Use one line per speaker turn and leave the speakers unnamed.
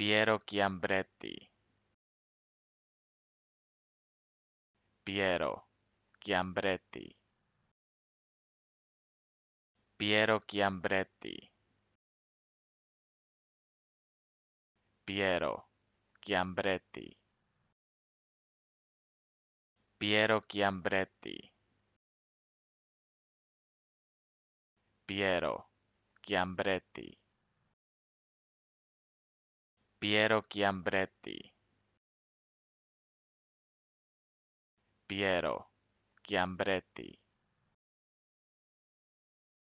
Piero Chiambretti Piero Chiambretti Piero Chiambretti Piero Chiambretti Piero Chiambretti Piero Chiambretti Piero Chiambretti. Piero Chiambretti.